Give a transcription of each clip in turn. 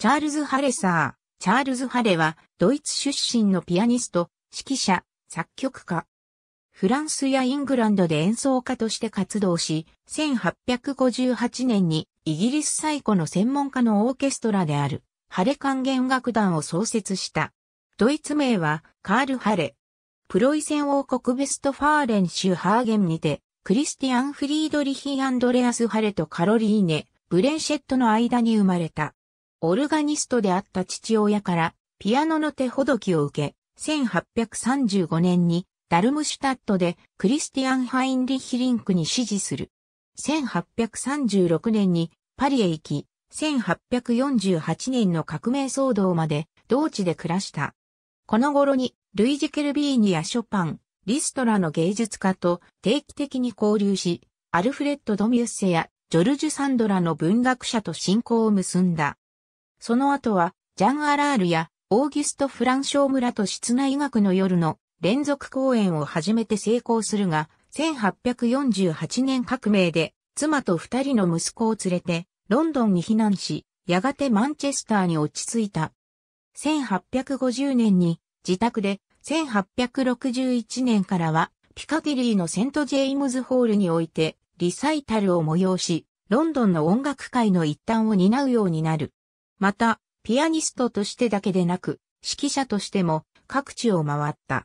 チャールズ・ハレサー。チャールズ・ハレは、ドイツ出身のピアニスト、指揮者、作曲家。フランスやイングランドで演奏家として活動し、1858年にイギリス最古の専門家のオーケストラである、ハレ管弦楽団を創設した。ドイツ名は、カール・ハレ。プロイセン王国ベストファーレン州ハーゲンにて、クリスティアン・フリードリヒ・アンドレアス・ハレとカロリーネ、ブレンシェットの間に生まれた。オルガニストであった父親からピアノの手ほどきを受け、1835年にダルムシュタットでクリスティアン・ハインリヒリンクに指示する。1836年にパリへ行き、1848年の革命騒動まで同地で暮らした。この頃にルイジ・ケルビーニやショパン、リストラの芸術家と定期的に交流し、アルフレッド・ドミュッセやジョルジュ・サンドラの文学者と親交を結んだ。その後は、ジャン・アラールや、オーギュスト・フランショー村と室内学の夜の連続公演を始めて成功するが、1848年革命で、妻と二人の息子を連れて、ロンドンに避難し、やがてマンチェスターに落ち着いた。1850年に、自宅で、1861年からは、ピカディリーのセント・ジェイムズ・ホールにおいて、リサイタルを催し、ロンドンの音楽界の一端を担うようになる。また、ピアニストとしてだけでなく、指揮者としても各地を回った。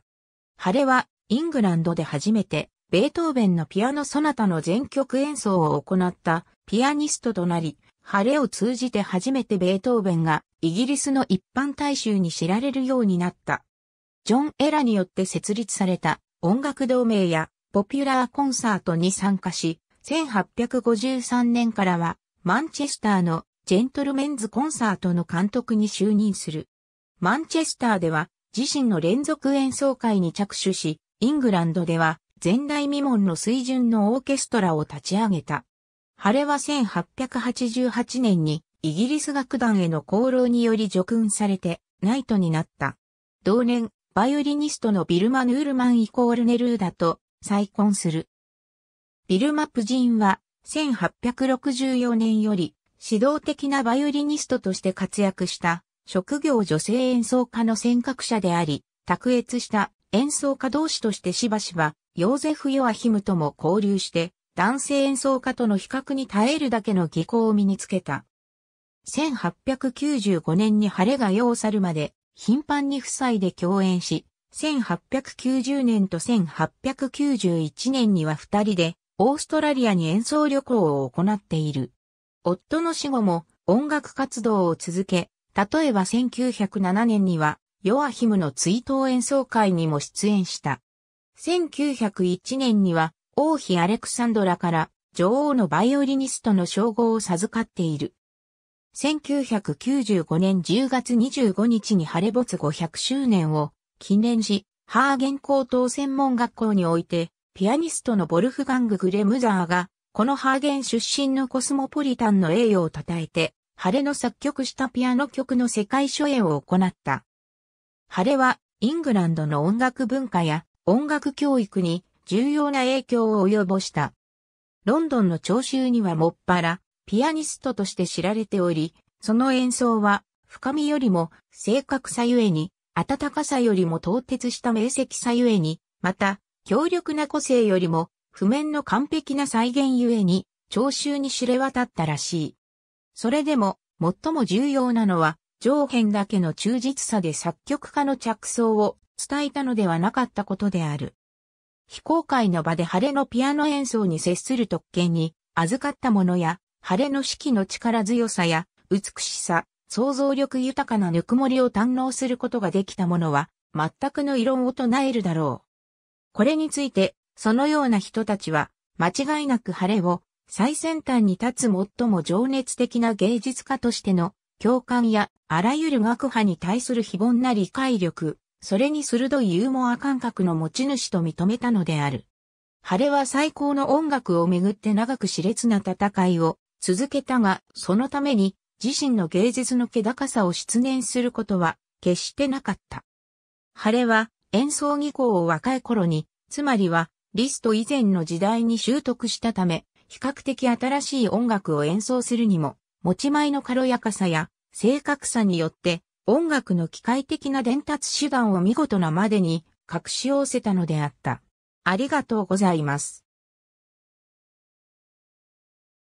晴れは、イングランドで初めて、ベートーベンのピアノソナタの全曲演奏を行ったピアニストとなり、晴れを通じて初めてベートーベンがイギリスの一般大衆に知られるようになった。ジョン・エラによって設立された音楽同盟やポピュラーコンサートに参加し、1853年からはマンチェスターのジェントルメンズコンサートの監督に就任する。マンチェスターでは自身の連続演奏会に着手し、イングランドでは前代未聞の水準のオーケストラを立ち上げた。晴れは1888年にイギリス楽団への功労により叙勲されてナイトになった。同年、バイオリニストのビルマ・ヌールマンイコールネルーダと再婚する。ビルマ・プジンは1864年より指導的なバイオリニストとして活躍した職業女性演奏家の尖閣者であり、卓越した演奏家同士としてしばしば、ヨーゼフ・ヨアヒムとも交流して、男性演奏家との比較に耐えるだけの技巧を身につけた。1895年に晴れが世を去るまで、頻繁に夫妻で共演し、1890年と1891年には二人で、オーストラリアに演奏旅行を行っている。夫の死後も音楽活動を続け、例えば1907年にはヨアヒムの追悼演奏会にも出演した。1901年には王妃アレクサンドラから女王のバイオリニストの称号を授かっている。1995年10月25日に晴れ没500周年を記念し、ハーゲン高等専門学校において、ピアニストのボルフガング・グレムザーがこのハーゲン出身のコスモポリタンの栄誉を称えて、晴れの作曲したピアノ曲の世界初演を行った。晴れは、イングランドの音楽文化や音楽教育に重要な影響を及ぼした。ロンドンの聴衆にはもっぱら、ピアニストとして知られており、その演奏は、深みよりも正確さゆえに、温かさよりも凍結した明晰さゆえに、また、強力な個性よりも譜面の完璧な再現ゆえに、聴衆に知れ渡ったらしい。それでも、最も重要なのは、上辺だけの忠実さで作曲家の着想を伝えたのではなかったことである。非公開の場で晴れのピアノ演奏に接する特権に預かったものや、晴れの四季の力強さや美しさ、想像力豊かなぬくもりを堪能することができたものは、全くの異論を唱えるだろう。これについて、そのような人たちは、間違いなく晴れを最先端に立つ最も情熱的な芸術家としての共感やあらゆる学派に対する非凡な理解力、それに鋭いユーモア感覚の持ち主と認めたのである。晴れは最高の音楽をめぐって長く熾烈な戦いを続けたが、そのために自身の芸術の気高さを失念することは決してなかった。晴れは演奏技巧を若い頃に、つまりはリスト以前の時代に習得したため、比較的新しい音楽を演奏するにも、持ち前の軽やかさや正確さによって、音楽の機械的な伝達手段を見事なまでに隠し寄せたのであった。ありがとうございます。